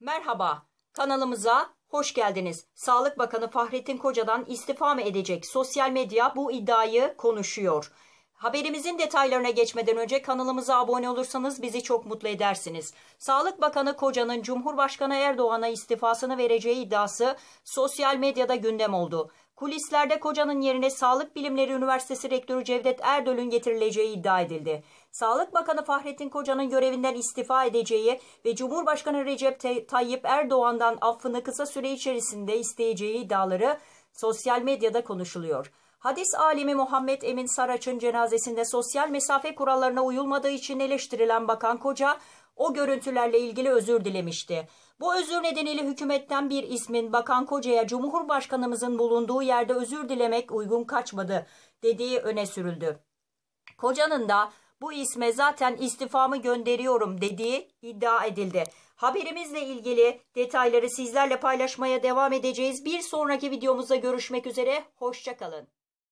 Merhaba, kanalımıza hoş geldiniz. Sağlık Bakanı Fahrettin Koca'dan istifa mı edecek? Sosyal medya bu iddiayı konuşuyor. Haberimizin detaylarına geçmeden önce kanalımıza abone olursanız bizi çok mutlu edersiniz. Sağlık Bakanı Koca'nın Cumhurbaşkanı Erdoğan'a istifasını vereceği iddiası sosyal medyada gündem oldu. Kulislerde kocanın yerine Sağlık Bilimleri Üniversitesi Rektörü Cevdet Erdöl'ün getirileceği iddia edildi. Sağlık Bakanı Fahrettin Koca'nın görevinden istifa edeceği ve Cumhurbaşkanı Recep Tayyip Erdoğan'dan affını kısa süre içerisinde isteyeceği iddiaları sosyal medyada konuşuluyor. Hadis alimi Muhammed Emin Saraç'ın cenazesinde sosyal mesafe kurallarına uyulmadığı için eleştirilen Bakan Koca, o görüntülerle ilgili özür dilemişti. Bu özür nedeniyle hükümetten bir ismin Bakan Koca'ya Cumhurbaşkanımızın bulunduğu yerde özür dilemek uygun kaçmadı dediği öne sürüldü. Koca'nın da bu isme zaten istifamı gönderiyorum dediği iddia edildi. Haberimizle ilgili detayları sizlerle paylaşmaya devam edeceğiz. Bir sonraki videomuzda görüşmek üzere. Hoşçakalın.